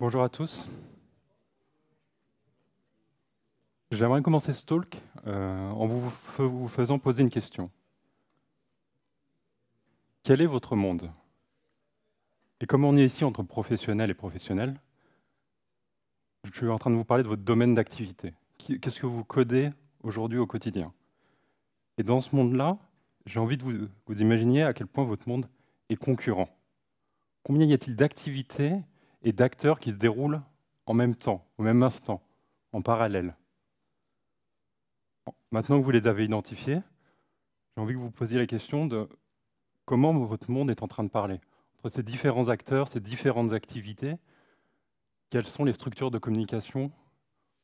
Bonjour à tous. J'aimerais commencer ce talk euh, en vous, faisant poser une question. Quel est votre monde Et comme on est ici entre professionnels et professionnels, je suis en train de vous parler de votre domaine d'activité. Qu'est-ce que vous codez aujourd'hui au quotidien Et dans ce monde-là, j'ai envie de vous, vous imaginer à quel point votre monde est concurrent. Combien y a-t-il d'activités et d'acteurs qui se déroulent en même temps, au même instant, en parallèle. Maintenant que vous les avez identifiés, j'ai envie que vous posiez la question de comment votre monde est en train de parler. Entre ces différents acteurs, ces différentes activités, quelles sont les structures de communication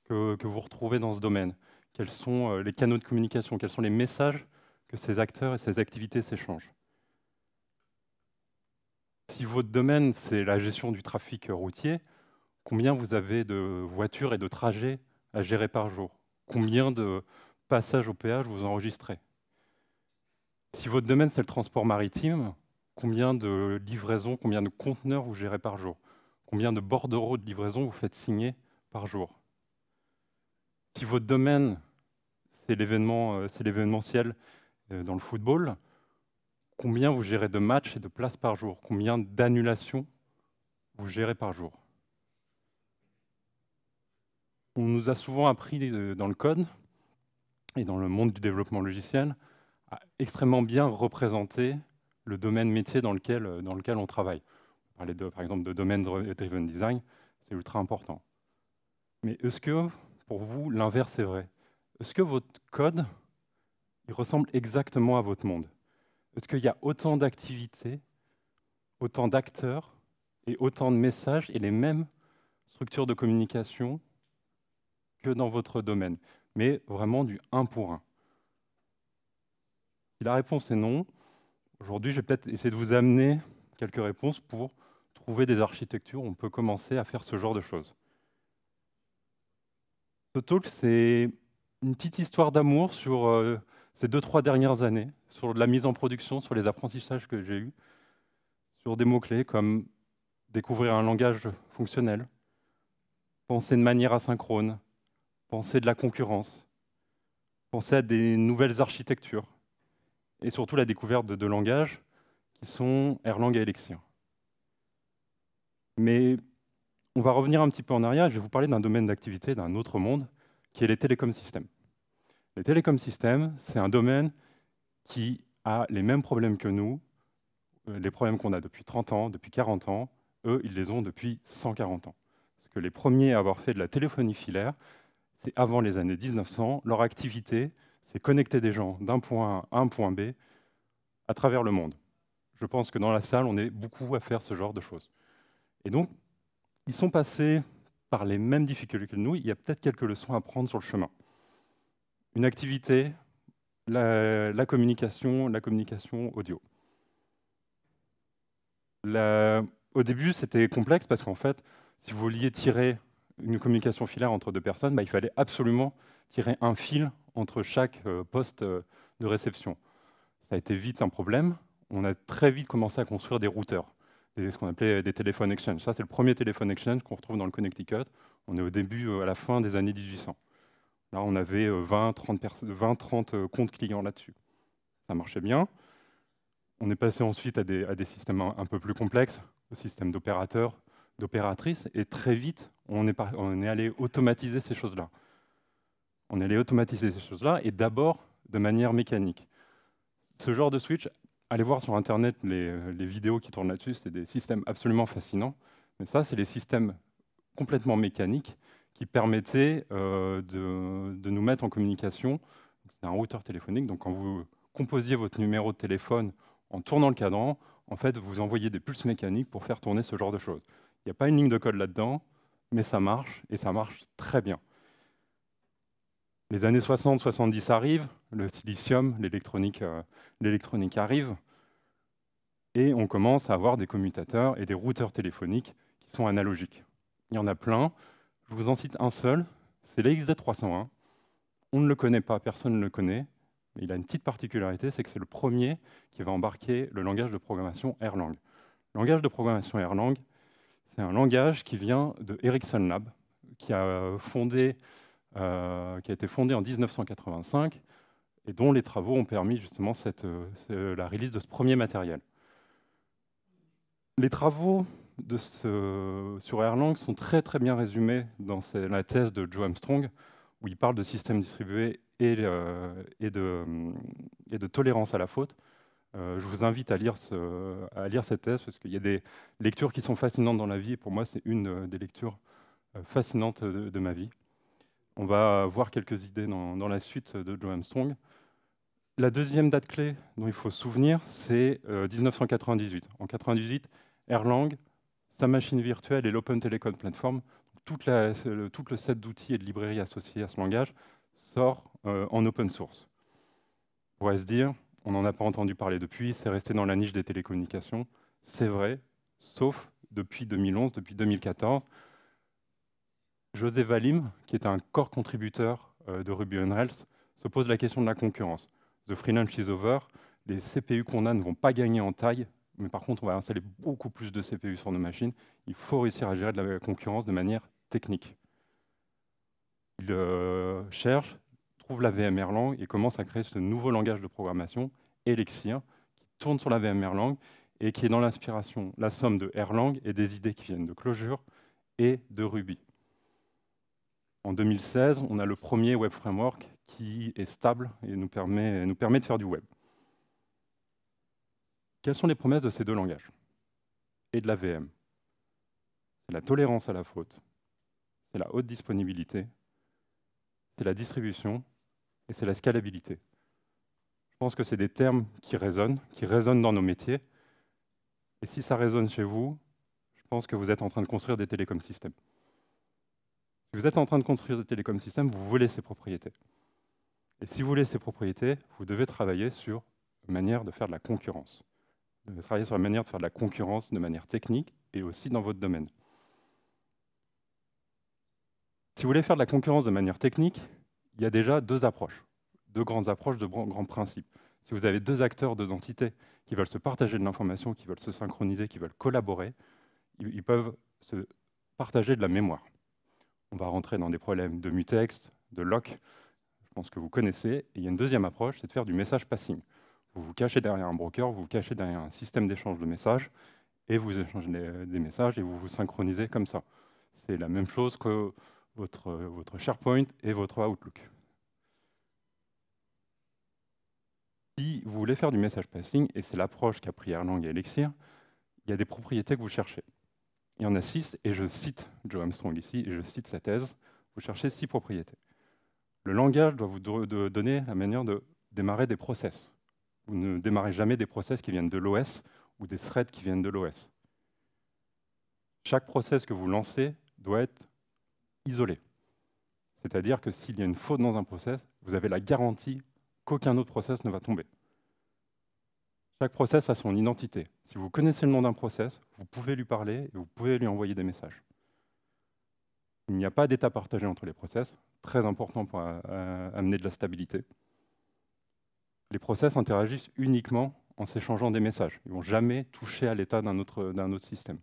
que, que vous retrouvez dans ce domaine Quels sont euh, les canaux de communication Quels sont les messages que ces acteurs et ces activités s'échangent si votre domaine, c'est la gestion du trafic routier, combien vous avez de voitures et de trajets à gérer par jour Combien de passages au péage vous enregistrez Si votre domaine, c'est le transport maritime, combien de livraisons, combien de conteneurs vous gérez par jour Combien de bordereaux de livraison vous faites signer par jour Si votre domaine, c'est euh, l'événementiel euh, dans le football, combien vous gérez de matchs et de places par jour Combien d'annulations vous gérez par jour On nous a souvent appris euh, dans le code et dans le monde du développement logiciel à extrêmement bien représenter le domaine métier dans lequel, euh, dans lequel on travaille. par exemple de domaine driven design, c'est ultra important. Mais est-ce que pour vous l'inverse est vrai Est-ce que votre code il ressemble exactement à votre monde est-ce qu'il y a autant d'activités, autant d'acteurs et autant de messages et les mêmes structures de communication que dans votre domaine, mais vraiment du un pour un. Si la réponse est non, aujourd'hui, je vais peut-être essayer de vous amener quelques réponses pour trouver des architectures où on peut commencer à faire ce genre de choses. Ce talk, c'est une petite histoire d'amour sur euh, ces deux, trois dernières années sur la mise en production, sur les apprentissages que j'ai eus, sur des mots-clés comme découvrir un langage fonctionnel, penser de manière asynchrone, penser de la concurrence, penser à des nouvelles architectures, et surtout la découverte de deux langages qui sont Erlang et Elixir. Mais on va revenir un petit peu en arrière je vais vous parler d'un domaine d'activité d'un autre monde qui est les télécoms systèmes. Les télécoms systèmes, c'est un domaine qui a les mêmes problèmes que nous, euh, les problèmes qu'on a depuis 30 ans, depuis 40 ans, eux, ils les ont depuis 140 ans. Parce que les premiers à avoir fait de la téléphonie filaire, c'est avant les années 1900, leur activité, c'est connecter des gens d'un point A à un point B à travers le monde. Je pense que dans la salle, on est beaucoup à faire ce genre de choses. Et donc, ils sont passés par les mêmes difficultés que nous, il y a peut-être quelques leçons à prendre sur le chemin une activité, la, communication, la communication audio. au début, c'était complexe parce qu'en fait, si vous vouliez tirer une communication filaire entre deux personnes, bah, il fallait absolument tirer un fil entre chaque euh, poste euh, de réception. Ça a été vite un problème. On a très vite commencé à construire des routeurs, ce qu'on appelait des téléphones exchange. Ça, c'est le premier téléphone exchange qu'on retrouve dans le Connecticut. On est au début, euh, à la fin des années 1800. Là, on avait 20-30 euh, euh, comptes clients là-dessus. Ça marchait bien. On est passé ensuite à des, systèmes un peu plus complexes, au système d'opérateurs, d'opératrices, et très vite, on est, allé automatiser ces choses-là. On est allé automatiser ces choses-là, et d'abord de manière mécanique. Ce genre de switch, allez voir sur Internet les, les vidéos qui tournent là-dessus, c'est des systèmes absolument fascinants. Mais ça, c'est les systèmes complètement mécaniques qui permettait euh, de, nous mettre en communication. C'est un routeur téléphonique, donc quand vous composiez votre numéro de téléphone en tournant le cadran, en fait, vous envoyez des pulses mécaniques pour faire tourner ce genre de choses. Il n'y a pas une ligne de code là-dedans, mais ça marche, et ça marche très bien. Les années 60-70 arrivent, le silicium, euh, l'électronique arrive, et on commence à avoir des commutateurs et des routeurs téléphoniques qui sont analogiques. Il y en a plein, je vous en cite un seul, c'est lxd 301 On ne le connaît pas, personne ne le connaît, mais il a une petite particularité, c'est que c'est le premier qui va embarquer le langage de programmation Erlang. Le langage de programmation Erlang, c'est un langage qui vient de Ericsson Lab, qui a, euh, été fondé en 1985 et dont les travaux ont permis justement euh, la release de ce premier matériel. Les travaux ce, sur Erlang sont très très bien résumés dans la thèse de Joe Armstrong, où il parle de systèmes distribués et, euh, euh, et, de, tolérance à la faute. Euh, je vous invite à lire, à lire cette thèse, parce qu'il y a des lectures qui sont fascinantes dans la vie, et pour moi c'est une des lectures fascinantes de, ma vie. On va voir quelques idées dans, dans la suite de Joe Armstrong. La deuxième date clé dont il faut se souvenir, c'est 1998. En 1998, Erlang sa machine virtuelle et l'Open Telecom Platform, tout le set d'outils et de librairies associés à ce langage sort euh, en open source. On pourrait se dire, on n'en a pas entendu parler depuis, c'est resté dans la niche des télécommunications. C'est vrai, sauf depuis 2011, depuis 2014. José Valim, qui est un core contributeur euh, de Ruby on Rails, se pose la question de la concurrence. The Freelance is over, les CPU qu'on a ne vont pas gagner en taille mais par contre, on va installer beaucoup plus de CPU sur nos machines. Il faut réussir à gérer de la concurrence de manière technique. Il euh, cherche, trouve la VM Erlang et commence à créer ce nouveau langage de programmation, Elixir, qui tourne sur la VM Erlang et qui est dans l'inspiration, la somme de Erlang et des idées qui viennent de Clojure et de Ruby. En 2016, on a le premier web framework qui est stable et nous permet de faire du web. Quelles sont les promesses de ces deux langages et de la VM C'est la tolérance à la faute, c'est la haute disponibilité, c'est la distribution et c'est la scalabilité. Je pense que c'est des termes qui résonnent, qui résonnent dans nos métiers. Et si ça résonne chez vous, je pense que vous êtes en train de construire des télécoms systèmes. Si vous êtes en train de construire des télécoms systèmes, vous voulez ces propriétés. Et si vous voulez ces propriétés, vous devez travailler sur une manière de faire de la concurrence travailler sur la manière de faire de la concurrence de manière technique et aussi dans votre domaine. Si vous voulez faire de la concurrence de manière technique, il y a déjà deux approches, deux grandes approches, deux grands principes. Si vous avez deux acteurs, deux entités qui veulent se partager de l'information, qui veulent se synchroniser, qui veulent collaborer, ils peuvent se partager de la mémoire. On va rentrer dans des problèmes de mutex, de lock, je pense que vous connaissez. il y a une deuxième approche, c'est de faire du message passing. Vous vous cachez derrière un broker, vous vous cachez derrière un système d'échange de messages, et vous échangez des messages et vous vous synchronisez comme ça. C'est la même chose que votre, votre SharePoint et votre Outlook. Si vous voulez faire du message passing, et c'est l'approche qu'a pris Erlang et Elixir, il y a des propriétés que vous cherchez. Il y en a six, et je cite Joe Armstrong ici, et je cite sa thèse, vous cherchez six propriétés. Le langage doit vous donner la manière de démarrer des process. Vous ne démarrez jamais des process qui viennent de l'OS ou des threads qui viennent de l'OS. Chaque process que vous lancez doit être isolé. C'est-à-dire que s'il y a une faute dans un process, vous avez la garantie qu'aucun autre process ne va tomber. Chaque process a son identité. Si vous connaissez le nom d'un process, vous pouvez lui parler et vous pouvez lui envoyer des messages. Il n'y a pas d'état partagé entre les process, très important pour euh, amener de la stabilité les process interagissent uniquement en s'échangeant des messages. Ils ne vont jamais toucher à l'état d'un autre, système.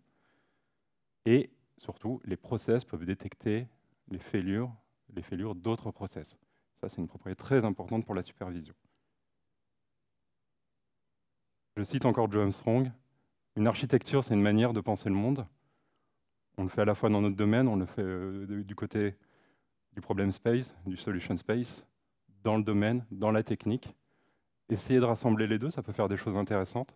Et surtout, les process peuvent détecter les faillures, les d'autres process. Ça, c'est une propriété très importante pour la supervision. Je cite encore Joe Armstrong, une architecture, c'est une manière de penser le monde. On le fait à la fois dans notre domaine, on le fait euh, du côté du problem space, du solution space, dans le domaine, dans la technique essayez de rassembler les deux, ça peut faire des choses intéressantes.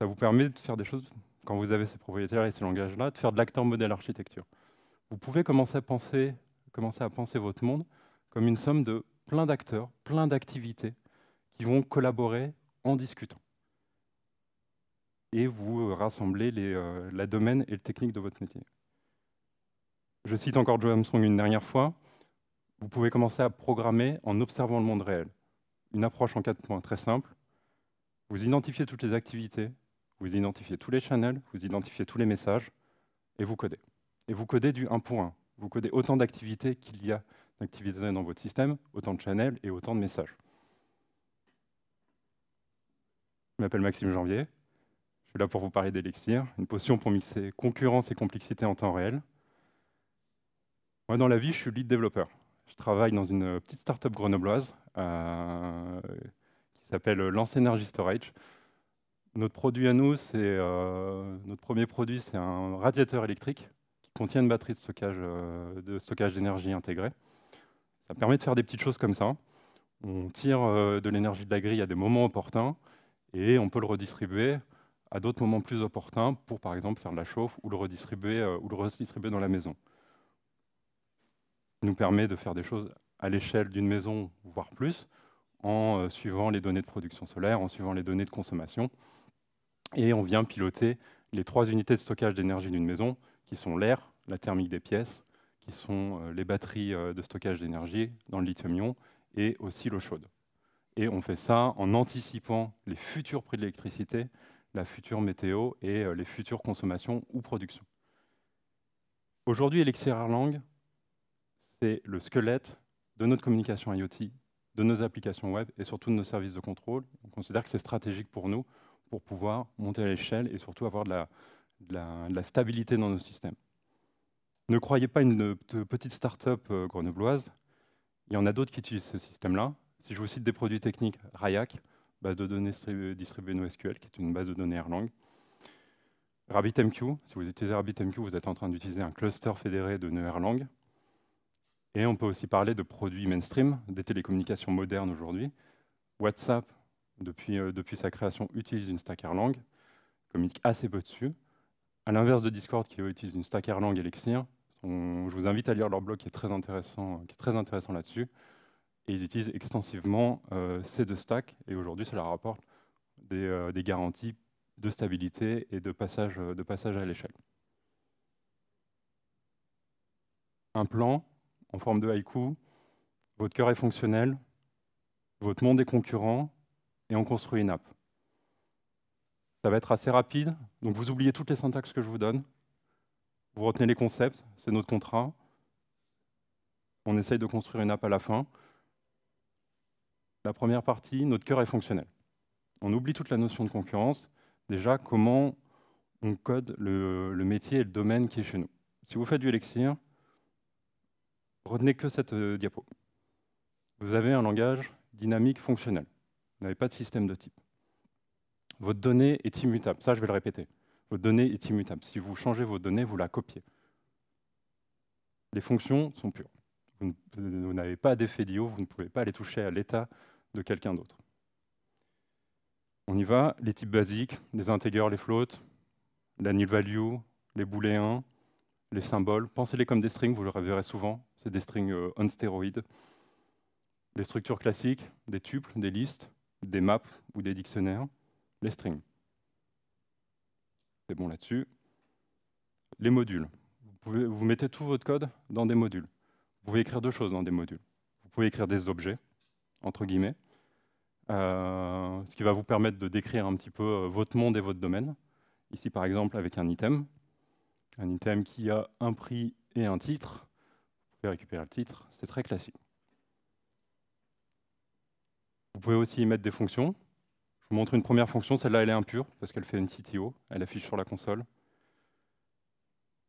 Ça vous permet de faire des choses, quand vous avez ces propriétaires et ces langages-là, de faire de l'acteur modèle architecture. Vous pouvez commencer à penser, commencer à penser votre monde comme une somme de plein d'acteurs, plein d'activités qui vont collaborer en discutant. Et vous euh, rassemblez les, euh, la domaine et le technique de votre métier. Je cite encore Joe Armstrong une dernière fois. Vous pouvez commencer à programmer en observant le monde réel une approche en quatre points très simple. Vous identifiez toutes les activités, vous identifiez tous les channels, vous identifiez tous les messages, et vous codez. Et vous codez du 1 pour 1. Vous codez autant d'activités qu'il y a d'activités dans votre système, autant de channels et autant de messages. Je m'appelle Maxime Janvier. Je suis là pour vous parler d'Elixir, une potion pour mixer concurrence et complexité en temps réel. Moi, dans la vie, je suis lead développeur. Je travaille dans une petite start-up grenobloise euh, qui s'appelle Lance Energy Storage. Notre produit à nous, c'est euh, notre premier produit, c'est un radiateur électrique qui contient une batterie de stockage euh, de stockage d'énergie intégrée. Ça permet de faire des petites choses comme ça. On tire de l'énergie de la grille à des moments opportuns et on peut le redistribuer à d'autres moments plus opportuns pour, par exemple, faire de la chauffe ou le redistribuer, ou le redistribuer dans la maison. Ça nous permet de faire des choses à l'échelle d'une maison, voire plus, en euh, suivant les données de production solaire, en suivant les données de consommation. Et on vient piloter les trois unités de stockage d'énergie d'une maison, qui sont l'air, la thermique des pièces, qui sont euh, les batteries euh, de stockage d'énergie dans le lithium-ion, et aussi l'eau chaude. Et on fait ça en anticipant les futurs prix de l'électricité, la future météo et les futures consommations ou productions. Aujourd'hui, Elixir Erlang, c'est le squelette de notre communication IoT, de nos applications web et surtout de nos services de contrôle. On considère que c'est stratégique pour nous pour pouvoir monter à l'échelle et surtout avoir de la, la, stabilité dans nos systèmes. Ne croyez pas une petite start-up euh, grenobloise. Il y en a d'autres qui utilisent ce système-là. Si je vous cite des produits techniques, Rayak, base de données distribuée NoSQL, qui est une base de données Erlang. RabbitMQ, si vous utilisez RabbitMQ, vous êtes en train d'utiliser un cluster fédéré de nœuds Erlang. Et on peut aussi parler de produits mainstream, des télécommunications modernes aujourd'hui. WhatsApp, depuis, euh, depuis, sa création, utilise une stack Erlang, communique assez peu dessus. À l'inverse de Discord, qui utilise une stack Erlang et on, je vous invite à lire leur blog qui est très intéressant, qui est très intéressant là-dessus. Et ils utilisent extensivement euh, ces deux stacks, et aujourd'hui, cela rapporte des, euh, des, garanties de stabilité et de passage, de passage à l'échelle. Un plan, en forme de haïku. Votre cœur est fonctionnel, votre monde est concurrent, et on construit une app. Ça va être assez rapide, donc vous oubliez toutes les syntaxes que je vous donne. Vous retenez les concepts, c'est notre contrat. On essaye de construire une app à la fin. La première partie, notre cœur est fonctionnel. On oublie toute la notion de concurrence. Déjà, comment on code le, métier et le domaine qui est chez nous. Si vous faites du Elixir, Retenez que cette euh, diapo. Vous avez un langage dynamique fonctionnel. Vous n'avez pas de système de type. Votre donnée est immutable. Ça, je vais le répéter. Votre donnée est immutable. Si vous changez vos données, vous la copiez. Les fonctions sont pures. Vous n'avez pas d'effet d'IO, vous ne pouvez pas les toucher à l'état de quelqu'un d'autre. On y va, les types basiques, les entiers, les floats, la nil value, les booléens, les symboles. Pensez-les comme des strings, vous le verrez souvent. C'est des strings euh, on stéroïdes. Les structures classiques, des tuples, des listes, des maps ou des dictionnaires, les strings. C'est bon là-dessus. Les modules. Vous, pouvez, vous mettez tout votre code dans des modules. Vous pouvez écrire deux choses dans des modules. Vous pouvez écrire des objets, entre guillemets, euh, ce qui va vous permettre de décrire un petit peu euh, votre monde et votre domaine. Ici, par exemple, avec un item, un item qui a un prix et un titre. Vous pouvez récupérer le titre, c'est très classique. Vous pouvez aussi y mettre des fonctions. Je vous montre une première fonction, celle-là elle est impure parce qu'elle fait une CTO, elle affiche sur la console.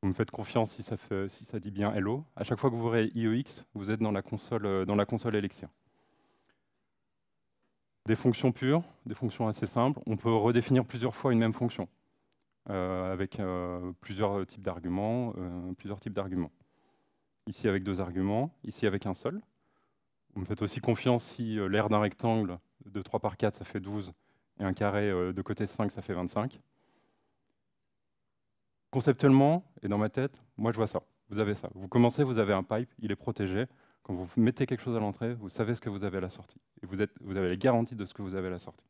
Vous me faites confiance si ça, fait, si ça dit bien hello. À chaque fois que vous verrez IOX, e vous êtes dans la console, euh, dans la console Elixir. Des fonctions pures, des fonctions assez simples. On peut redéfinir plusieurs fois une même fonction. Euh, avec euh, plusieurs types d'arguments, euh, plusieurs types d'arguments. Ici avec deux arguments, ici avec un seul. Vous me faites aussi confiance si l'aire d'un rectangle de 3 par 4, ça fait 12, et un carré de côté 5, ça fait 25. Conceptuellement, et dans ma tête, moi je vois ça. Vous avez ça. Vous commencez, vous avez un pipe, il est protégé. Quand vous mettez quelque chose à l'entrée, vous savez ce que vous avez à la sortie. Et vous avez les garanties de ce que vous avez à la sortie.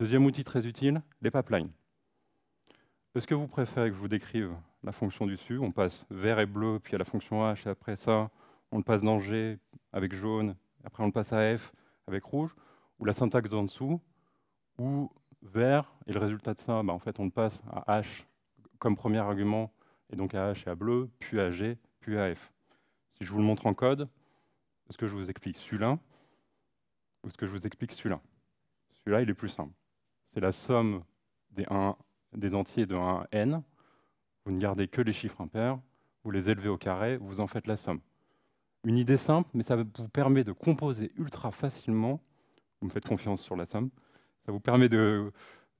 Deuxième outil très utile, les pipelines. Est-ce que vous préférez que je vous décrive la fonction du dessus On passe vert et bleu, puis à la fonction H, et après ça, on le passe dans G avec jaune, après on le passe à F avec rouge, ou la syntaxe d'en dessous, ou vert, et le résultat de ça, bah, en fait, on le passe à H comme premier argument, et donc à H et à bleu, puis à G, puis à F. Si je vous le montre en code, est-ce que je vous explique celui-là, ou est-ce que je vous explique celui-là Celui-là, il est plus simple c'est la somme des, 1, des entiers de 1 à n. Vous ne gardez que les chiffres impairs, vous les élevez au carré, vous en faites la somme. Une idée simple, mais ça vous permet de composer ultra facilement. Vous me faites confiance sur la somme. Ça vous permet de,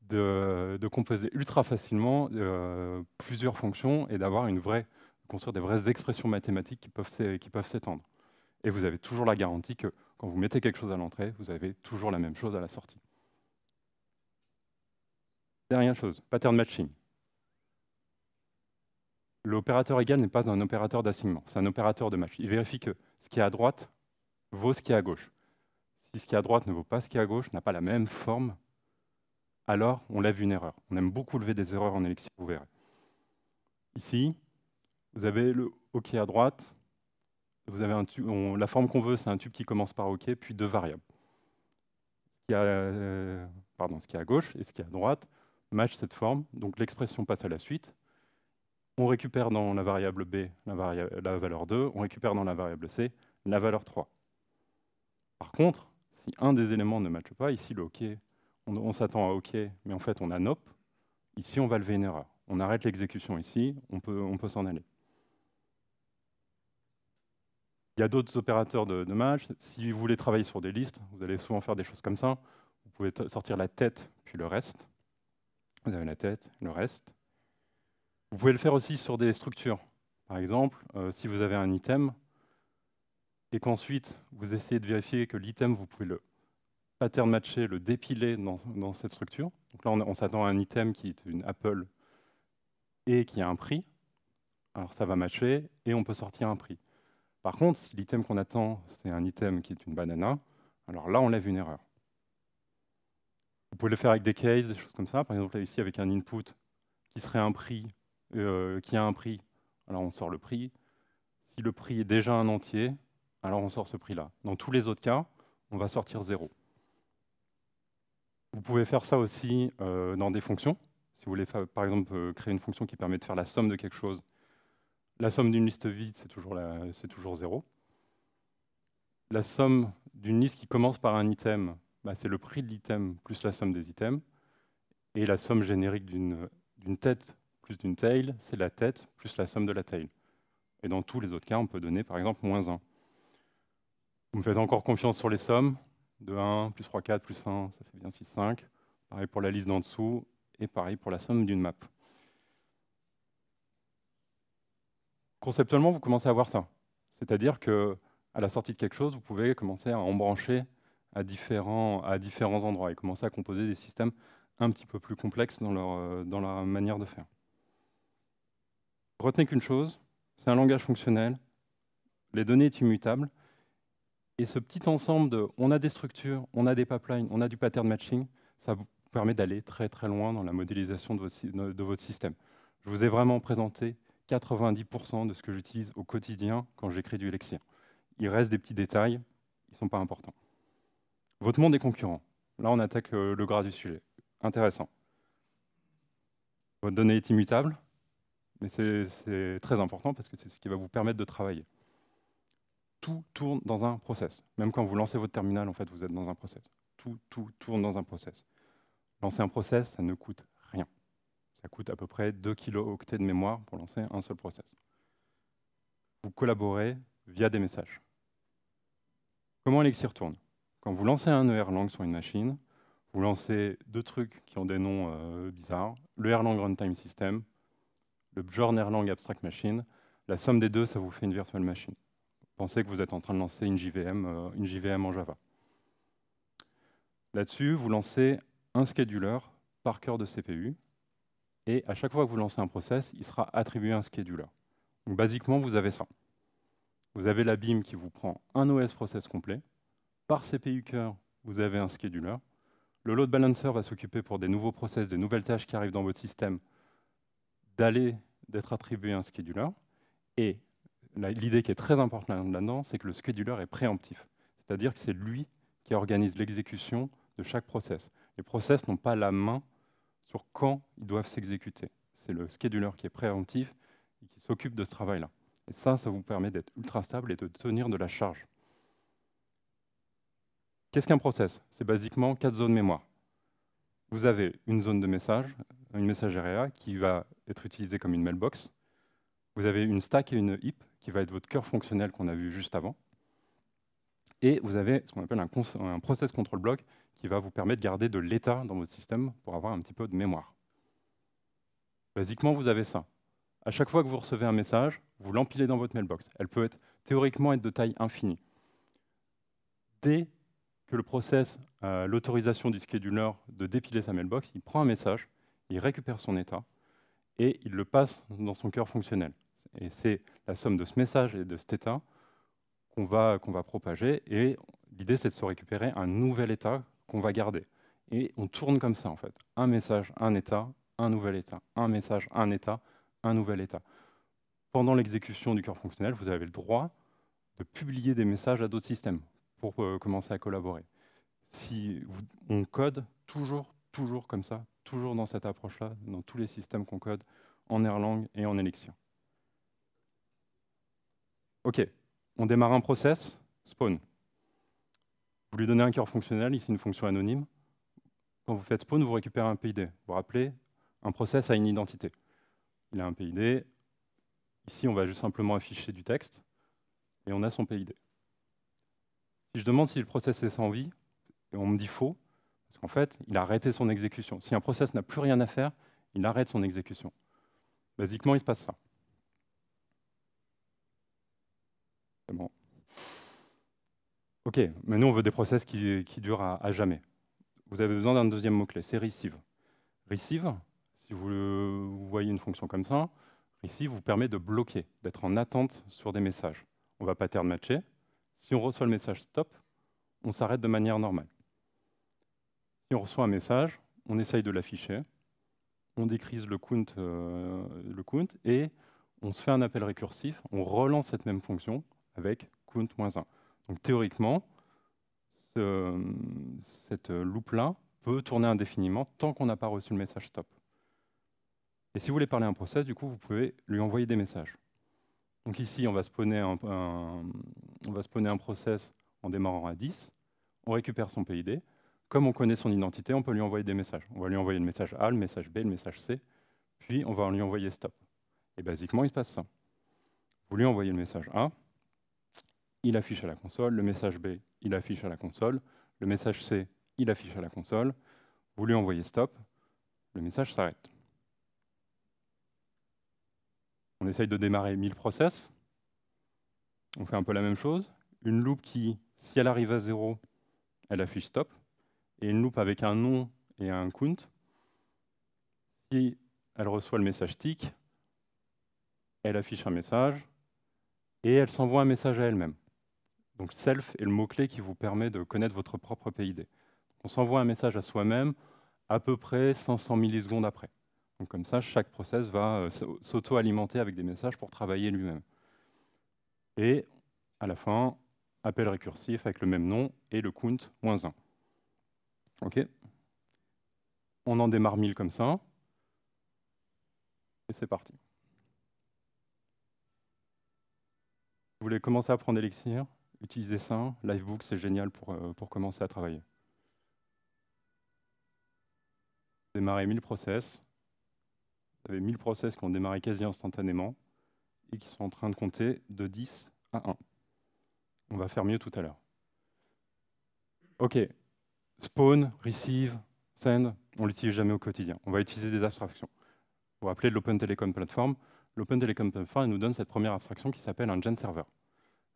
de, composer ultra facilement euh, plusieurs fonctions et d'avoir une vraie, construire des vraies expressions mathématiques qui peuvent, qui peuvent s'étendre. Et vous avez toujours la garantie que quand vous mettez quelque chose à l'entrée, vous avez toujours la même chose à la sortie. Dernière chose, pattern matching. L'opérateur égal n'est pas un opérateur d'assignement, c'est un opérateur de match. Il vérifie que ce qui est à droite vaut ce qui est à gauche. Si ce qui est à droite ne vaut pas ce qui est à gauche, n'a pas la même forme, alors on lève une erreur. On aime beaucoup lever des erreurs en élixir, vous verrez. Ici, vous avez le OK à droite, vous avez un la forme qu'on veut, c'est un tube qui commence par OK, puis deux variables. Euh, ce qui est à gauche et ce qui est à droite, match cette forme, donc l'expression passe à la suite. On récupère dans la variable B la, valeur 2, on récupère dans la variable C la valeur 3. Par contre, si un des éléments ne match pas, ici le OK, on, s'attend à OK, mais en fait on a NOP, ici on va lever une erreur. On arrête l'exécution ici, on peut, s'en aller. Il y a d'autres opérateurs de, match. Si vous voulez travailler sur des listes, vous allez souvent faire des choses comme ça. Vous pouvez sortir la tête, puis le reste vous avez la tête, le reste. Vous pouvez le faire aussi sur des structures. Par exemple, euh, si vous avez un item et qu'ensuite vous essayez de vérifier que l'item, vous pouvez le pattern matcher, le dépiler dans, cette structure. là, on, on s'attend à un item qui est une Apple et qui a un prix. Alors ça va matcher et on peut sortir un prix. Par contre, si l'item qu'on attend, c'est un item qui est une banana, alors là, on lève une erreur. Vous pouvez le faire avec des cases, des choses comme ça. Par exemple, là, ici, avec un input qui serait un prix, euh, qui a un prix, alors on sort le prix. Si le prix est déjà un entier, alors on sort ce prix-là. Dans tous les autres cas, on va sortir 0. Vous pouvez faire ça aussi euh, dans des fonctions. Si vous voulez, par exemple, euh, créer une fonction qui permet de faire la somme de quelque chose, la somme d'une liste vide, c'est toujours, zéro. toujours 0. La somme d'une liste qui commence par un item, bah, c'est le prix de l'item plus la somme des items. Et la somme générique d'une tête plus d'une tail, c'est la tête plus la somme de la tail. Et dans tous les autres cas, on peut donner par exemple moins 1. Vous me faites encore confiance sur les sommes de 1, plus 3, 4, plus 1, ça fait bien 6, 5. Pareil pour la liste d'en dessous, et pareil pour la somme d'une map. Conceptuellement, vous commencez à voir ça. C'est-à-dire qu'à la sortie de quelque chose, vous pouvez commencer à embrancher à différents, à différents endroits et commencer à composer des systèmes un petit peu plus complexes dans leur, euh, dans leur manière de faire. Retenez qu'une chose, c'est un langage fonctionnel, les données sont immutables, et ce petit ensemble de on a des structures, on a des pipelines, on a du pattern matching, ça vous permet d'aller très très loin dans la modélisation de votre, de votre système. Je vous ai vraiment présenté 90% de ce que j'utilise au quotidien quand j'écris du Elixir. Il reste des petits détails, ils ne sont pas importants. Votre monde est concurrent. Là, on attaque euh, le gras du sujet. Intéressant. Votre donnée est immutable, mais c'est très important parce que c'est ce qui va vous permettre de travailler. Tout tourne dans un process. Même quand vous lancez votre terminal, en fait, vous êtes dans un process. Tout, tourne dans un process. Lancer un process, ça ne coûte rien. Ça coûte à peu près 2 kilo de mémoire pour lancer un seul process. Vous collaborez via des messages. Comment Elixir tourne quand vous lancez un Erlang sur une machine, vous lancez deux trucs qui ont des noms euh, bizarres, le Erlang Runtime System, le Bjorn Erlang Abstract Machine. La somme des deux, ça vous fait une virtual machine. Pensez que vous êtes en train de lancer une JVM, euh, une JVM en Java. Là-dessus, vous lancez un scheduler par cœur de CPU, et à chaque fois que vous lancez un process, il sera attribué un scheduler. Donc, basiquement, vous avez ça. Vous avez la BIM qui vous prend un OS process complet, par CPU cœur, vous avez un scheduler. Le load balancer va s'occuper pour des nouveaux process, des nouvelles tâches qui arrivent dans votre système, d'aller, d'être attribué à un scheduler. Et l'idée qui est très importante là-dedans, c'est que le scheduler est préemptif. C'est-à-dire que c'est lui qui organise l'exécution de chaque process. Les process n'ont pas la main sur quand ils doivent s'exécuter. C'est le scheduler qui est préemptif et qui s'occupe de ce travail-là. Et ça, ça vous permet d'être ultra stable et de tenir de la charge. Qu'est-ce qu'un process C'est basiquement quatre zones mémoire. Vous avez une zone de message, une messagerie qui va être utilisée comme une mailbox. Vous avez une stack et une heap qui va être votre cœur fonctionnel qu'on a vu juste avant. Et vous avez ce qu'on appelle un, process control block qui va vous permettre de garder de l'état dans votre système pour avoir un petit peu de mémoire. Basiquement, vous avez ça. À chaque fois que vous recevez un message, vous l'empilez dans votre mailbox. Elle peut être théoriquement être de taille infinie. Dès que le process, euh, l'autorisation du scheduler de dépiler sa mailbox, il prend un message, il récupère son état et il le passe dans son cœur fonctionnel. Et c'est la somme de ce message et de cet état qu'on va, va propager. Et l'idée, c'est de se récupérer un nouvel état qu'on va garder. Et on tourne comme ça, en fait. Un message, un état, un nouvel état. Un message, un état, un nouvel état. Pendant l'exécution du cœur fonctionnel, vous avez le droit de publier des messages à d'autres systèmes pour euh, commencer à collaborer. Si on code toujours, toujours comme ça, toujours dans cette approche-là, dans tous les systèmes qu'on code, en Erlang et en Elixir. OK, on démarre un process, spawn. Vous lui donnez un cœur fonctionnel, ici une fonction anonyme. Quand vous faites spawn, vous récupérez un PID. Vous rappelez, un process a une identité. Il a un PID. Ici, on va juste simplement afficher du texte et on a son PID. Si je demande si le process est sans vie, on me dit faux, parce qu'en fait, il a arrêté son exécution. Si un process n'a plus rien à faire, il arrête son exécution. Basiquement, il se passe ça. C'est bon. OK, mais nous, on veut des process qui, durent à, jamais. Vous avez besoin d'un deuxième mot-clé, c'est receive. Receive, si vous, voyez une fonction comme ça, receive vous permet de bloquer, d'être en attente sur des messages. On va pas « pattern matcher, si on reçoit le message stop, on s'arrête de manière normale. Si on reçoit un message, on essaye de l'afficher, on décrise le count, euh, le count et on se fait un appel récursif, on relance cette même fonction avec count-1. Donc théoriquement, cette loupe-là peut tourner indéfiniment tant qu'on n'a pas reçu le message stop. Et si vous voulez parler à un process, du coup, vous pouvez lui envoyer des messages. Donc ici, on va spawner un, on va un process en démarrant à 10, on récupère son PID. Comme on connaît son identité, on peut lui envoyer des messages. On va lui envoyer le message A, le message B, le message C, puis on va lui envoyer stop. Et basiquement, il se passe ça. Vous lui envoyez le message A, il affiche à la console, le message B, il affiche à la console, le message C, il affiche à la console, vous lui envoyez stop, le message s'arrête. on essaye de démarrer 1000 process. On fait un peu la même chose. Une loupe qui, si elle arrive à zéro, elle affiche stop. Et une loupe avec un nom et un count, si elle reçoit le message tick, elle affiche un message et elle s'envoie un message à elle-même. Donc self est le mot-clé qui vous permet de connaître votre propre PID. On s'envoie un message à soi-même à peu près 500 millisecondes après comme ça, chaque process va euh, s'auto-alimenter avec des messages pour travailler lui-même. Et à la fin, appel récursif avec le même nom et le count moins 1. OK On en démarre 1000 comme ça. Et c'est parti. Vous voulez commencer à prendre Elixir Utilisez ça. Livebook, c'est génial pour, euh, pour commencer à travailler. Démarrer 1000 process. Vous avez 1000 process qui ont démarré quasi instantanément et qui sont en train de compter de 10 à 1. On va faire mieux tout à l'heure. OK, spawn, receive, send, on l'utilise jamais au quotidien. On va utiliser des abstractions. On va appeler l'Open Telecom Platform. L'Open Telecom Platform nous donne cette première abstraction qui s'appelle un gen server.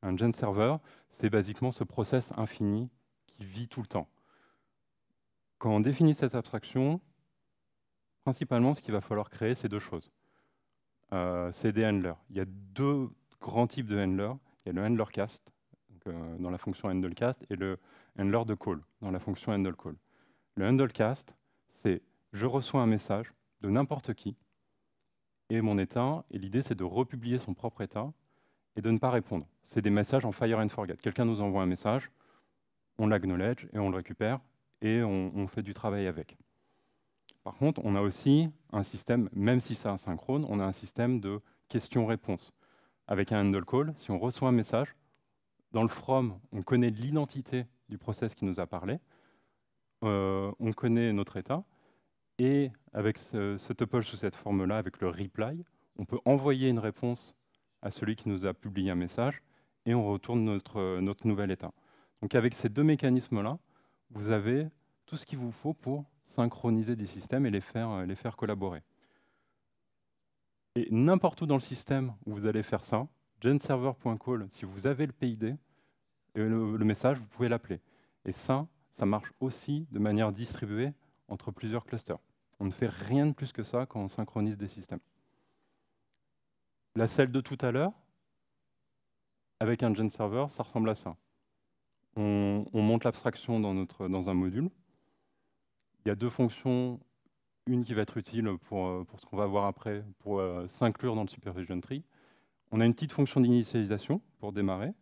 Un gen server, c'est basiquement ce process infini qui vit tout le temps. Quand on définit cette abstraction, principalement, ce qu'il va falloir créer, c'est deux choses. Euh, c'est des handlers. Il y a deux grands types de handlers. Il y a le handler cast, euh, dans la fonction handlecast, et le handler de call, dans la fonction call. Le cast, c'est je reçois un message de n'importe qui, et mon état, et l'idée, c'est de republier son propre état et de ne pas répondre. C'est des messages en fire and forget. Quelqu'un nous envoie un message, on l'acknowledge et on le récupère, et on fait du travail avec. Par contre, on a aussi un système, même si c'est asynchrone, on a un système de questions-réponses. Avec un handle call, si on reçoit un message, dans le from, on connaît l'identité du process qui nous a parlé, euh, on connaît notre état, et avec ce, ce sous cette forme-là, avec le reply, on peut envoyer une réponse à celui qui nous a publié un message, et on retourne notre, notre nouvel état. Donc avec ces deux mécanismes-là, vous avez tout ce qu'il vous faut pour synchroniser des systèmes et les faire, euh, les faire collaborer. Et n'importe où dans le système où vous allez faire ça, genserver.call, si vous avez le PID, et euh, le message, vous pouvez l'appeler. Et ça, ça marche aussi de manière distribuée entre plusieurs clusters. On ne fait rien de plus que ça quand on synchronise des systèmes. La celle de tout à l'heure, avec un genserver, ça ressemble à ça. On, monte l'abstraction dans, dans, un module, il y a deux fonctions, une qui va être utile pour, euh, ce qu'on va voir après, pour euh, s'inclure dans le supervision tree. On a une petite fonction d'initialisation pour démarrer.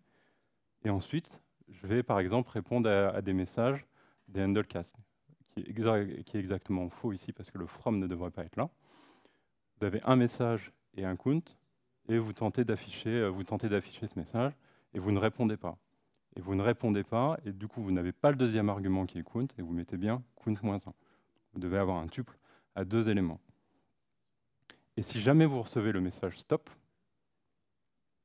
Et ensuite, je vais par exemple répondre à, des messages des handlecast, qui, qui est, exactement faux ici parce que le from ne devrait pas être là. Vous avez un message et un count, et vous tentez d'afficher euh, ce message, et vous ne répondez pas et vous ne répondez pas, et du coup, vous n'avez pas le deuxième argument qui est count, et vous mettez bien count moins 1. Vous devez avoir un tuple à deux éléments. Et si jamais vous recevez le message stop,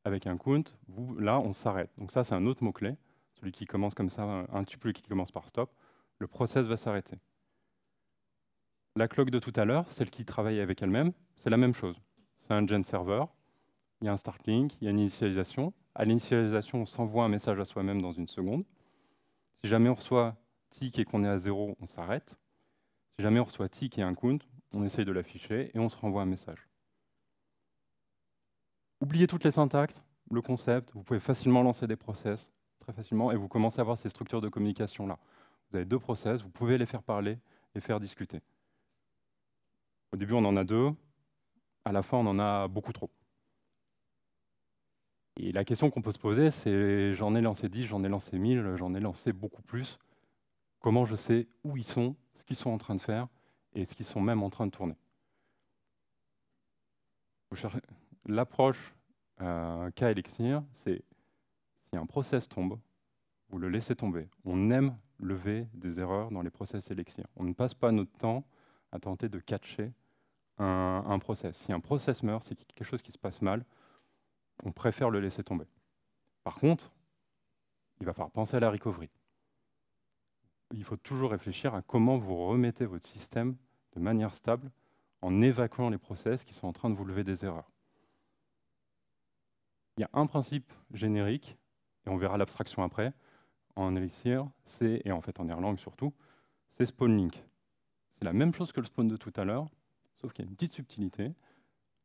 avec un count, vous, là, on s'arrête. Donc ça, c'est un autre mot-clé, celui qui commence comme ça, un tuple qui commence par stop, le process va s'arrêter. La cloque de tout à l'heure, celle qui travaille avec elle-même, c'est la même chose. C'est un gen server, il y a un start link, il y a une initialisation, à l'initialisation, on s'envoie un message à soi-même dans une seconde. Si jamais on reçoit tick et qu'on est à zéro, on s'arrête. Si jamais on reçoit tick et un count, on essaye de l'afficher et on se renvoie un message. Oubliez toutes les syntaxes, le concept, vous pouvez facilement lancer des process, très facilement, et vous commencez à avoir ces structures de communication-là. Vous avez deux process, vous pouvez les faire parler, les faire discuter. Au début, on en a deux, à la fin, on en a beaucoup trop. Et la question qu'on peut se poser, c'est j'en ai lancé 10, j'en ai lancé 1000, j'en ai lancé beaucoup plus. Comment je sais où ils sont, ce qu'ils sont en train de faire et ce qu'ils sont même en train de tourner L'approche euh, elixir c'est si un process tombe, vous le laissez tomber. On aime lever des erreurs dans les process Elixir. On ne passe pas notre temps à tenter de catcher un, un process. Si un process meurt, c'est quelque chose qui se passe mal on préfère le laisser tomber. Par contre, il va falloir penser à la recovery. Il faut toujours réfléchir à comment vous remettez votre système de manière stable en évacuant les process qui sont en train de vous lever des erreurs. Il y a un principe générique, et on verra l'abstraction après, en Elixir, et en fait en Erlang surtout, c'est spawning. C'est la même chose que le spawn de tout à l'heure, sauf qu'il y a une petite subtilité,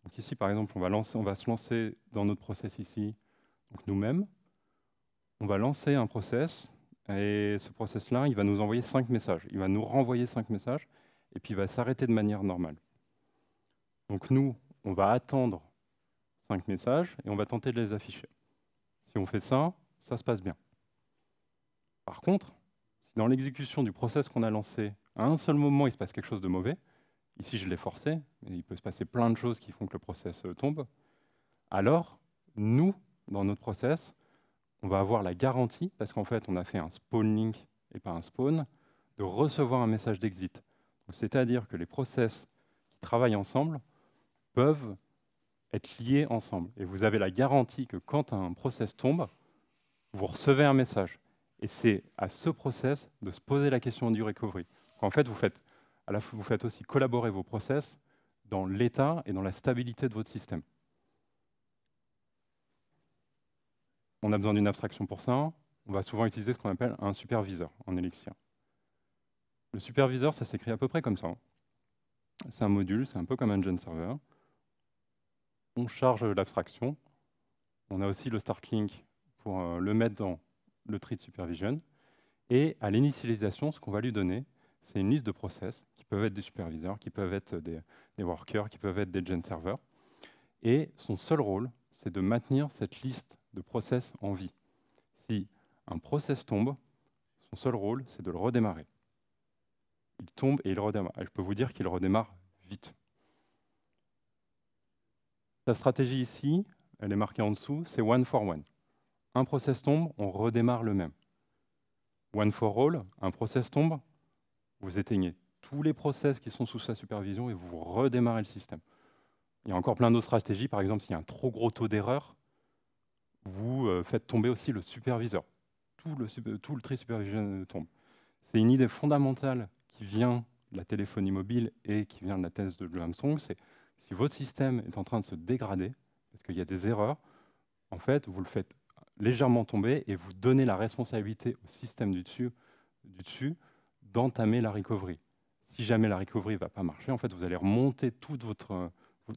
donc ici, par exemple, on va, se lancer dans notre process ici, donc nous-mêmes. On va lancer un process, et ce process-là, il va nous envoyer cinq messages. Il va nous renvoyer cinq messages, et puis il va s'arrêter de manière normale. Donc nous, on va attendre cinq messages, et on va tenter de les afficher. Si on fait ça, ça se passe bien. Par contre, si dans l'exécution du process qu'on a lancé, à un seul moment, il se passe quelque chose de mauvais, Ici, je l'ai forcé, mais il peut se passer plein de choses qui font que le process euh, tombe. Alors, nous, dans notre process, on va avoir la garantie, parce qu'en fait, on a fait un spawn link et pas un spawn, de recevoir un message d'exit. C'est-à-dire que les process qui travaillent ensemble peuvent être liés ensemble. Et vous avez la garantie que quand un process tombe, vous recevez un message. Et c'est à ce process de se poser la question du recovery. En fait, vous faites vous faites aussi collaborer vos process dans l'état et dans la stabilité de votre système. On a besoin d'une abstraction pour ça. On va souvent utiliser ce qu'on appelle un superviseur en Elixir. Le superviseur, ça s'écrit à peu près comme ça. C'est un module, c'est un peu comme un engine server. On charge l'abstraction. On a aussi le start link pour euh, le mettre dans le tree de supervision. Et à l'initialisation, ce qu'on va lui donner, c'est une liste de process peuvent être des superviseurs, qui peuvent être des, workers, qui peuvent être des gen servers. Et son seul rôle, c'est de maintenir cette liste de process en vie. Si un process tombe, son seul rôle, c'est de le redémarrer. Il tombe et il redémarre. je peux vous dire qu'il redémarre vite. La stratégie ici, elle est marquée en dessous, c'est one for one. Un process tombe, on redémarre le même. One for all, un process tombe, vous éteignez tous les process qui sont sous sa supervision et vous redémarrez le système. Il y a encore plein d'autres stratégies. Par exemple, s'il y a un trop gros taux d'erreur, vous euh, faites tomber aussi le superviseur. Tout le, tout le tri supervision tombe. C'est une idée fondamentale qui vient de la téléphonie mobile et qui vient de la thèse de jo Song. C'est si votre système est en train de se dégrader, parce qu'il y a des erreurs, en fait, vous le faites légèrement tomber et vous donnez la responsabilité au système du dessus, du dessus d'entamer la recovery si jamais la recovery ne va pas marcher, en fait, vous allez remonter toute votre,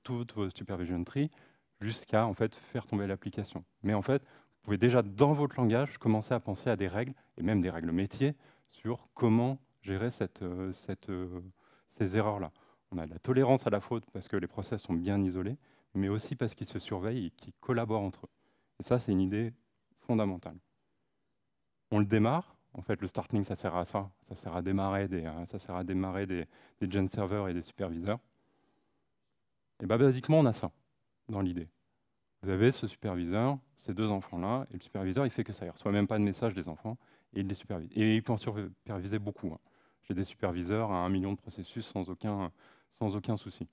toute votre supervision tree jusqu'à en fait, faire tomber l'application. Mais en fait, vous pouvez déjà, dans votre langage, commencer à penser à des règles, et même des règles métiers, sur comment gérer cette, euh, cette, euh, ces erreurs-là. On a de la tolérance à la faute parce que les process sont bien isolés, mais aussi parce qu'ils se surveillent et qu'ils collaborent entre eux. Et ça, c'est une idée fondamentale. On le démarre, en fait, le starting ça sert à ça. Ça sert à démarrer des, euh, ça sert à démarrer des, serveurs et des superviseurs. Et bah, basiquement, on a ça dans l'idée. Vous avez ce superviseur, ces deux enfants-là, et le superviseur, il fait que ça. Il ne reçoit même pas de message des enfants, et il les supervise. Et il peut en superviser beaucoup. Hein. J'ai des superviseurs à un million de processus sans aucun, sans aucun souci.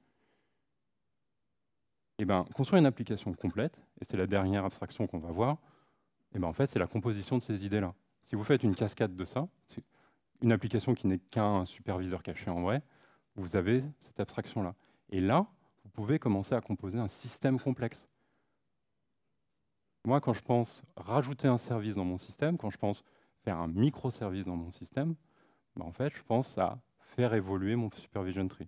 Et ben, construire une application complète, et c'est la dernière abstraction qu'on va voir, et ben, en fait, c'est la composition de ces idées-là. Si vous faites une cascade de ça, une application qui n'est qu'un superviseur caché en vrai, vous avez cette abstraction-là. Et là, vous pouvez commencer à composer un système complexe. Moi, quand je pense rajouter un service dans mon système, quand je pense faire un microservice dans mon système, bah, en fait, je pense à faire évoluer mon supervision tree,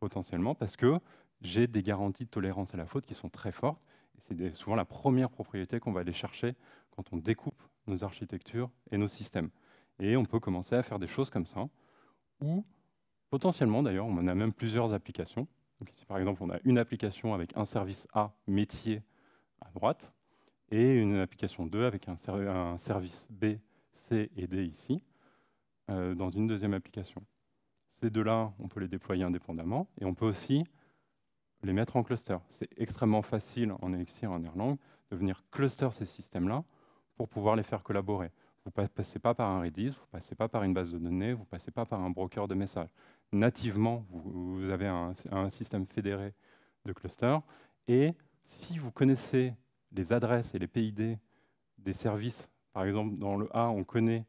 potentiellement, parce que j'ai des garanties de tolérance à la faute qui sont très fortes. C'est souvent la première propriété qu'on va aller chercher quand on découpe nos architectures et nos systèmes. Et on peut commencer à faire des choses comme ça, ou potentiellement d'ailleurs, on en a même plusieurs applications. par exemple, on a une application avec un service A métier à droite, et une application 2 avec un, service B, C et D ici, euh, dans une deuxième application. Ces deux-là, on peut les déployer indépendamment, et on peut aussi les mettre en cluster. C'est extrêmement facile en Elixir en Erlang de venir cluster ces systèmes-là pour pouvoir les faire collaborer. Vous ne passez pas par un Redis, vous ne passez pas par une base de données, vous ne passez pas par un broker de messages. Nativement, vous, avez un, système fédéré de clusters. Et si vous connaissez les adresses et les PID des services, par exemple dans le A, on connaît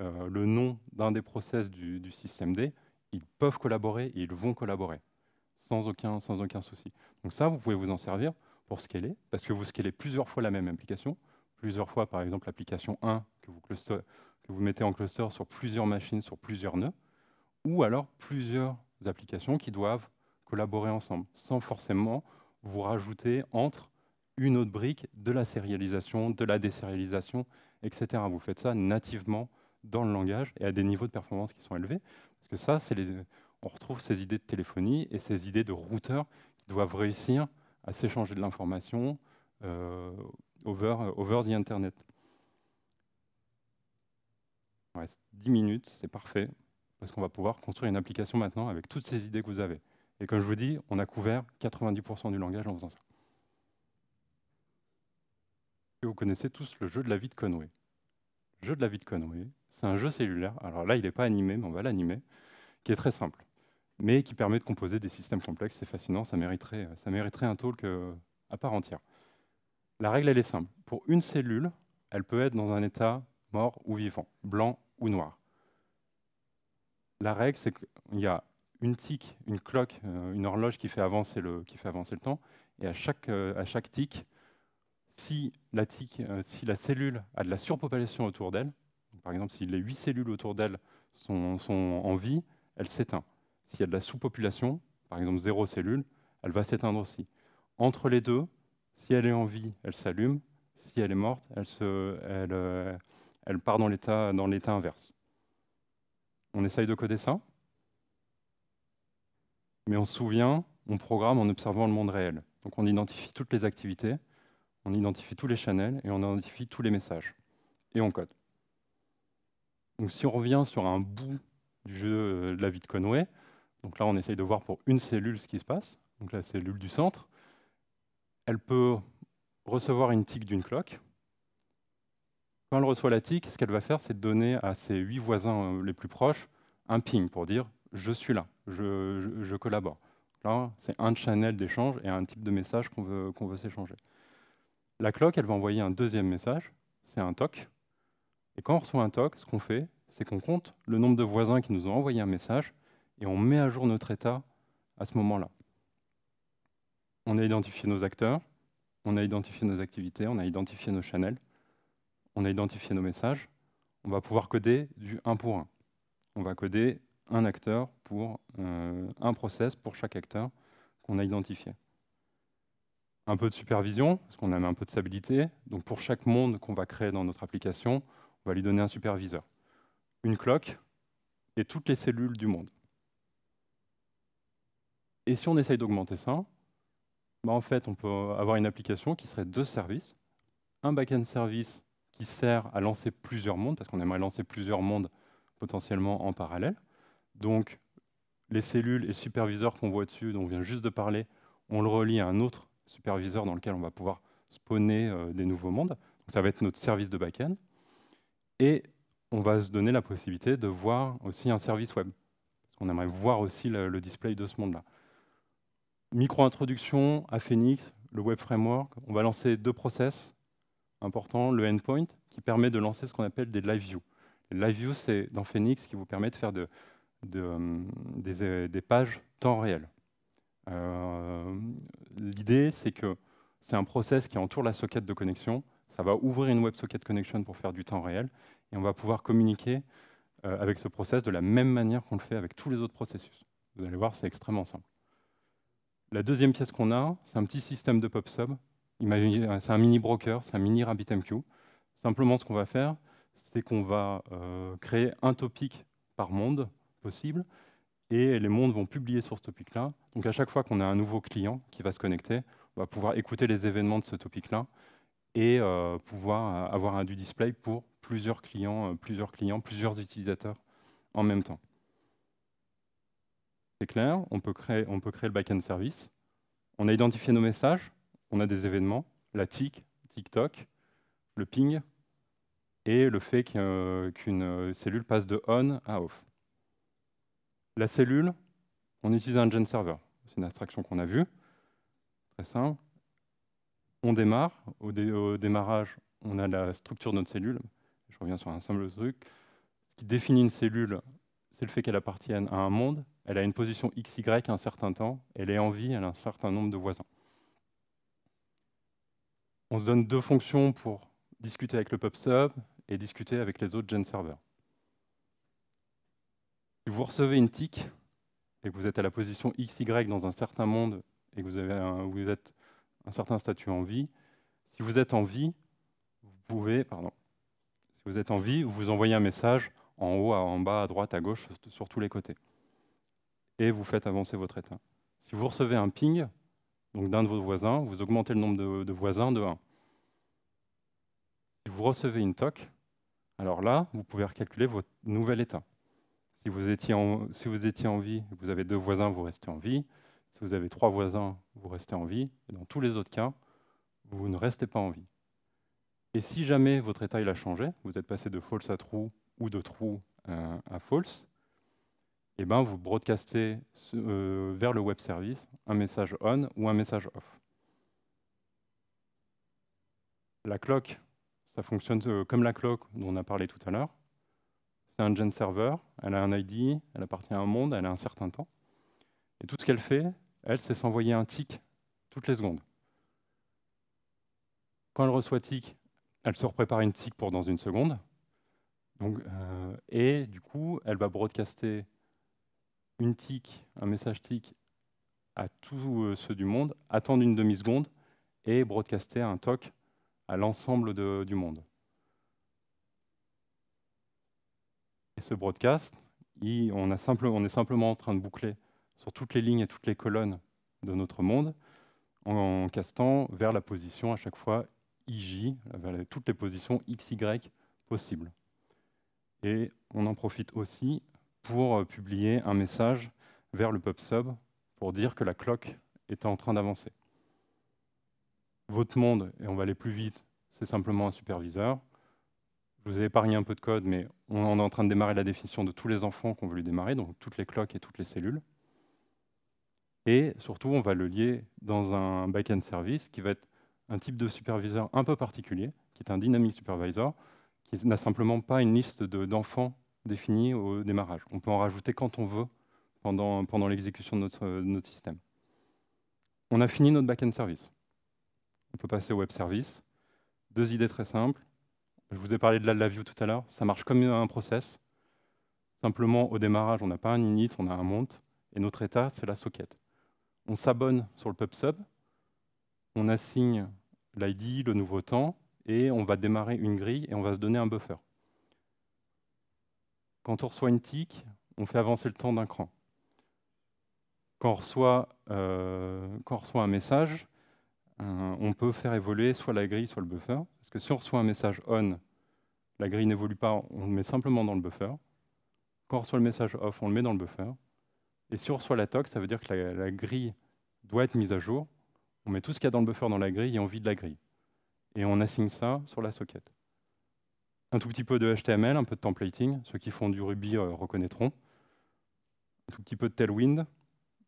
euh, le nom d'un des process du, système D, ils peuvent collaborer et ils vont collaborer sans aucun, sans aucun souci. Donc ça, vous pouvez vous en servir pour scaler, parce que vous scalez plusieurs fois la même application, plusieurs fois, par exemple, l'application 1 que vous, que vous, mettez en cluster sur plusieurs machines, sur plusieurs nœuds, ou alors plusieurs applications qui doivent collaborer ensemble, sans forcément vous rajouter entre une autre brique de la sérialisation, de la désérialisation, etc. Vous faites ça nativement dans le langage et à des niveaux de performance qui sont élevés, parce que ça, on retrouve ces idées de téléphonie et ces idées de routeurs qui doivent réussir à s'échanger de l'information, euh, euh, over, the Internet. Il reste 10 minutes, c'est parfait, parce qu'on va pouvoir construire une application maintenant avec toutes ces idées que vous avez. Et comme je vous dis, on a couvert 90% du langage en faisant ça. vous connaissez tous le jeu de la vie de Conway. Le jeu de la vie de Conway, c'est un jeu cellulaire. Alors là, il n'est pas animé, mais on va l'animer, qui est très simple, mais qui permet de composer des systèmes complexes. C'est fascinant, ça mériterait un talk euh, à part entière. La règle, elle est simple. Pour une cellule, elle peut être dans un état mort ou vivant, blanc ou noir. La règle, c'est qu'il y a une tique, une cloque, euh, une horloge qui fait avancer le, qui fait avancer le temps, et à chaque, euh, à chaque tic, si la, tique, euh, si la cellule a de la surpopulation autour d'elle, par exemple si les huit cellules autour d'elle sont, sont en vie, elle s'éteint. S'il y a de la sous-population, par exemple zéro cellule, elle va s'éteindre aussi. Entre les deux, si elle est en vie, elle s'allume. Si elle est morte, elle, se, euh, elle, part dans l'état, dans l'état inverse. On essaye de coder ça, mais on se souvient, on programme en observant le monde réel. Donc on identifie toutes les activités, on identifie tous les channels et on identifie tous les messages. Et on code. Donc si on revient sur un bout du jeu euh, de la vie de Conway, donc là on essaye de voir pour une cellule ce qui se passe, donc la cellule du centre, elle peut recevoir une tique d'une cloque. Quand elle reçoit la tique, ce qu'elle va faire, c'est donner à ses huit voisins euh, les plus proches un ping pour dire je suis là, je, collabore. Là, c'est un channel d'échange et un type de message qu'on veut, qu'on veut s'échanger. La cloque, elle va envoyer un deuxième message, c'est un TOC. Et quand on reçoit un TOC, ce qu'on fait, c'est qu'on compte le nombre de voisins qui nous ont envoyé un message et on met à jour notre état à ce moment-là on a identifié nos acteurs, on a identifié nos activités, on a identifié nos channels, on a identifié nos messages. On va pouvoir coder du 1 pour 1. On va coder un acteur pour euh, un process pour chaque acteur qu'on a identifié. Un peu de supervision, parce qu'on a un peu de stabilité. Donc pour chaque monde qu'on va créer dans notre application, on va lui donner un superviseur. Une cloque et toutes les cellules du monde. Et si on essaye d'augmenter ça, bah, en fait, on peut avoir une application qui serait deux services. Un back-end service qui sert à lancer plusieurs mondes, parce qu'on aimerait lancer plusieurs mondes potentiellement en parallèle. Donc, les cellules et superviseurs qu'on voit dessus, dont on vient juste de parler, on le relie à un autre superviseur dans lequel on va pouvoir spawner euh, des nouveaux mondes. ça va être notre service de back-end. Et on va se donner la possibilité de voir aussi un service web. Parce qu'on aimerait voir aussi le display de ce monde-là. Micro-introduction à Phoenix, le Web Framework. On va lancer deux process importants. Le endpoint, qui permet de lancer ce qu'on appelle des live views. Les live views, c'est dans Phoenix qui vous permet de faire euh, euh, des, pages temps réel. Euh, l'idée, c'est que c'est un process qui entoure la socket de connexion. Ça va ouvrir une Web Socket connection pour faire du temps réel. Et on va pouvoir communiquer avec ce process de la même manière qu'on le fait avec tous les autres processus. Vous allez voir, c'est extrêmement simple. La deuxième pièce qu'on a, c'est un petit système de PubSub. C'est un mini broker, c'est un mini RabbitMQ. Simplement, ce qu'on va faire, c'est qu'on va euh, créer un topic par monde possible, et les mondes vont publier sur ce topic-là. Donc à chaque fois qu'on a un nouveau client qui va se connecter, on va pouvoir écouter les événements de ce topic-là et euh, pouvoir euh, avoir un, du display pour plusieurs clients, plusieurs clients, plusieurs utilisateurs en même temps. C'est clair, on peut créer, le back-end service. On a identifié nos messages, on a des événements, la TIC, TikTok, le ping, et le fait euh, qu'une euh, cellule passe de on à off. La cellule, on utilise un gen server. C'est une abstraction qu'on a vue. Très simple. On démarre. Au, au, démarrage, on a la structure de notre cellule. Je reviens sur un simple truc. Ce qui définit une cellule, c'est le fait qu'elle appartienne à un monde elle a une position XY un certain temps, elle est en vie, elle a un certain nombre de voisins. On se donne deux fonctions pour discuter avec le PubSub et discuter avec les autres gen serveurs. Si vous recevez une tic, et que vous êtes à la position XY dans un certain monde et que vous, avez vous êtes un certain statut en vie, si vous êtes en vie, vous pouvez, pardon, si vous êtes en vie, vous envoyez un message en haut, en bas, à droite, à gauche, sur tous les côtés et vous faites avancer votre état. Si vous recevez un ping, donc d'un de vos voisins, vous augmentez le nombre de, voisins de 1. Si vous recevez une toque alors là, vous pouvez recalculer votre nouvel état. Si vous étiez en, si vous étiez en vie, vous avez deux voisins, vous restez en vie. Si vous avez trois voisins, vous restez en vie. Et dans tous les autres cas, vous ne restez pas en vie. Et si jamais votre état il a changé, vous êtes passé de false à true ou de true à false, eh ben, vous broadcastez euh, vers le web service un message on ou un message off. La cloque, ça fonctionne euh, comme la cloque dont on a parlé tout à l'heure. C'est un gen server, elle a un ID, elle appartient à un monde, elle a un certain temps. Et tout ce qu'elle fait, elle, c'est s'envoyer un tick toutes les secondes. Quand elle reçoit tick, elle se prépare une tick pour dans une seconde. Euh, et du coup, elle va broadcaster un message tic à tous euh, ceux du monde, attendre une demi-seconde et broadcaster un TOC à l'ensemble du monde. Et ce broadcast, on, est simplement en train de boucler sur toutes les lignes et toutes les colonnes de notre monde en, castant vers la position à chaque fois IJ, vers toutes les positions XY possibles. Et on en profite aussi pour euh, publier un message vers le PubSub pour dire que la cloque est en train d'avancer. Votre monde, et on va aller plus vite, c'est simplement un superviseur. Je vous ai épargné un peu de code, mais on est en train de démarrer la définition de tous les enfants qu'on veut lui démarrer, donc toutes les cloques et toutes les cellules. Et surtout, on va le lier dans un back-end service qui va être un type de superviseur un peu particulier, qui est un dynamic supervisor, qui n'a simplement pas une liste d'enfants défini au démarrage. On peut en rajouter quand on veut pendant, pendant l'exécution de notre, notre système. On a fini notre back-end service. On peut passer au web service. Deux idées très simples. Je vous ai parlé de la view tout à l'heure. Ça marche comme un process. Simplement, au démarrage, on n'a pas un init, on a un mount. Et notre état, c'est la socket. On s'abonne sur le pub sub. On assigne l'ID, le nouveau temps, et on va démarrer une grille et on va se donner un buffer. Quand on reçoit une TIC, on fait avancer le temps d'un cran. Quand on reçoit, euh, un message, euh, on peut faire évoluer soit la grille, soit le buffer. Parce que si on reçoit un message on, la grille n'évolue pas, on le met simplement dans le buffer. Quand on reçoit le message off, on le met dans le buffer. Et si on reçoit la toque, ça veut dire que la grille doit être mise à jour. On met tout ce qu'il y a dans le buffer dans la grille et on vide la grille. Et on assigne ça sur la socket un tout petit peu de HTML, un peu de templating, ceux qui font du Ruby euh, reconnaîtront, un tout petit peu de Tailwind,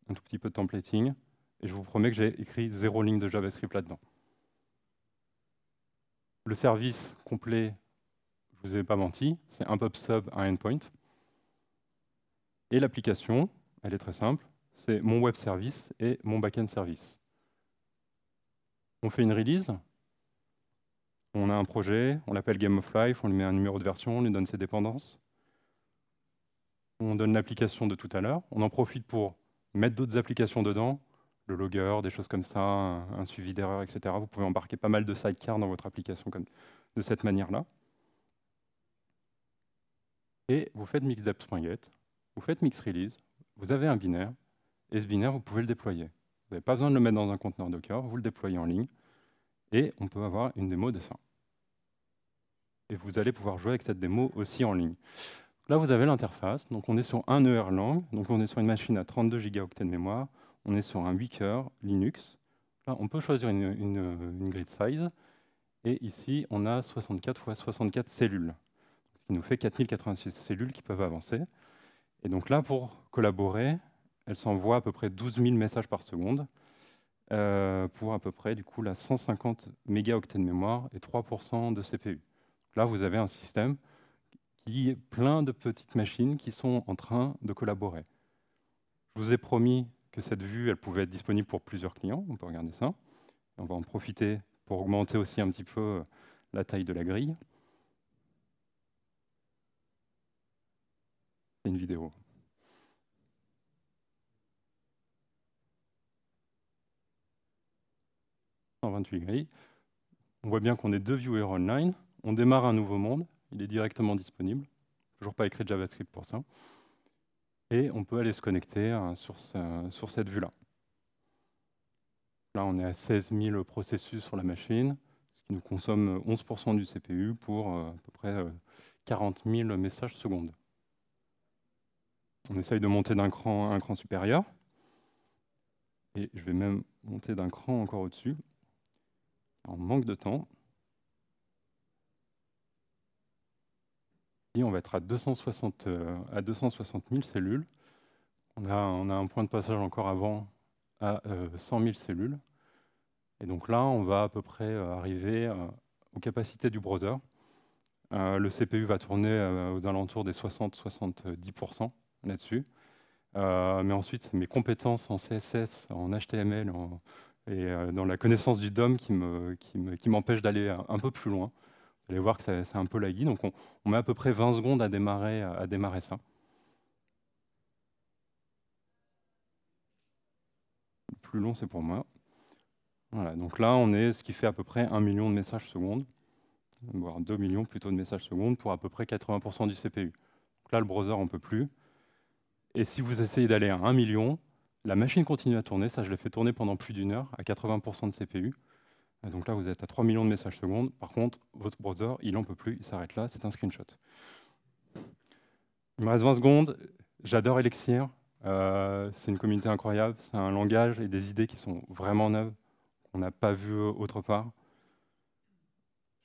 un tout petit peu de templating, et je vous promets que j'ai écrit zéro ligne de JavaScript là-dedans. Le service complet, je ne vous ai pas menti, c'est un PubSub sub, un endpoint. Et l'application, elle est très simple, c'est mon web service et mon backend service. On fait une release, on a un projet, on l'appelle Game of Life, on lui met un numéro de version, on lui donne ses dépendances. On donne l'application de tout à l'heure. On en profite pour mettre d'autres applications dedans, le logger, des choses comme ça, un, suivi d'erreur, etc. Vous pouvez embarquer pas mal de sidecars dans votre application de cette manière-là. Et vous faites mixdap.get, vous faites mixrelease, vous avez un binaire, et ce binaire, vous pouvez le déployer. Vous n'avez pas besoin de le mettre dans un conteneur Docker, vous le déployez en ligne et on peut avoir une démo de ça. Et vous allez pouvoir jouer avec cette démo aussi en ligne. Là, vous avez l'interface. Donc, on est sur un ERlang. Donc, on est sur une machine à 32 gigaoctets de mémoire. On est sur un 8 cœurs Linux. Là, on peut choisir une, grid size. Et ici, on a 64 x 64 cellules. Ce qui nous fait 4086 cellules qui peuvent avancer. Et donc là, pour collaborer, elle s'envoie à peu près 12 000 messages par seconde. Euh, pour à peu près du coup, la 150 mégaoctets de mémoire et 3% de CPU. là, vous avez un système qui est plein de petites machines qui sont en train de collaborer. Je vous ai promis que cette vue, elle pouvait être disponible pour plusieurs clients. On peut regarder ça. On va en profiter pour augmenter aussi un petit peu euh, la taille de la grille. Une vidéo. On voit bien qu'on est deux viewers online. On démarre un nouveau monde. Il est directement disponible. Toujours pas écrit JavaScript pour ça. Et on peut aller se connecter hein, sur, sur cette vue-là. Là, on est à 16 000 processus sur la machine, ce qui nous consomme 11 du CPU pour euh, à peu près 40 euh, 000 messages secondes. On essaye de monter d'un cran un cran supérieur. Et je vais même monter d'un cran encore au-dessus en manque de temps. on va être à 260, euh, à 000 cellules. On a, on a, un point de passage encore avant à 100 euh, 000 cellules. Et donc là, on va à peu près euh, arriver aux capacités du browser. le CPU va tourner aux alentours des 60-70% là-dessus. mais ensuite, mes compétences en CSS, en HTML, en, et euh, dans la connaissance du DOM qui m'empêche d'aller un, peu plus loin. Vous allez voir que c'est un peu laggy, donc on, met à peu près 20 secondes à démarrer, à démarrer ça. Le plus long, c'est pour moi. Voilà, donc là, on est ce qui fait à peu près 1 million de messages secondes, voire 2 millions plutôt de messages secondes pour à peu près 80% du CPU. là, le browser, on ne peut plus. Et si vous essayez d'aller à 1 million, la machine continue à tourner, ça je l'ai fait tourner pendant plus d'une heure, à 80% de CPU. Euh, donc là, vous êtes à 3 millions de messages secondes. Par contre, votre browser, il n'en peut plus, il s'arrête là, c'est un screenshot. Il me reste 20 secondes, j'adore Elixir, euh, c'est une communauté incroyable, c'est un langage et des idées qui sont vraiment neuves, qu'on n'a pas vu euh, autre part.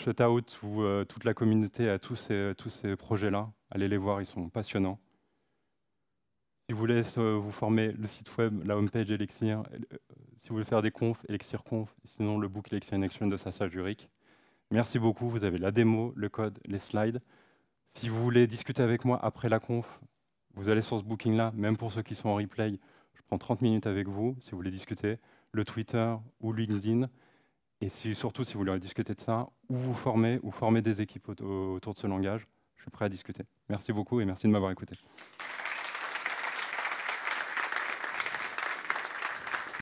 Shout out to toute la communauté à tous ces, tous ces projets-là, allez les voir, ils sont passionnants. Si vous voulez euh, vous former, le site web, la homepage Elixir, euh, euh, si vous voulez faire des confs, Elixir Conf, sinon le book Elixir in Action de Sasha juric Merci beaucoup, vous avez la démo, le code, les slides. Si vous voulez discuter avec moi après la conf, vous allez sur ce booking-là, même pour ceux qui sont en replay, je prends 30 minutes avec vous, si vous voulez discuter, le Twitter ou LinkedIn. Et surtout, si vous voulez discuter de ça, ou vous former, ou former des équipes autour de ce langage, je suis prêt à discuter. Merci beaucoup et merci de m'avoir écouté.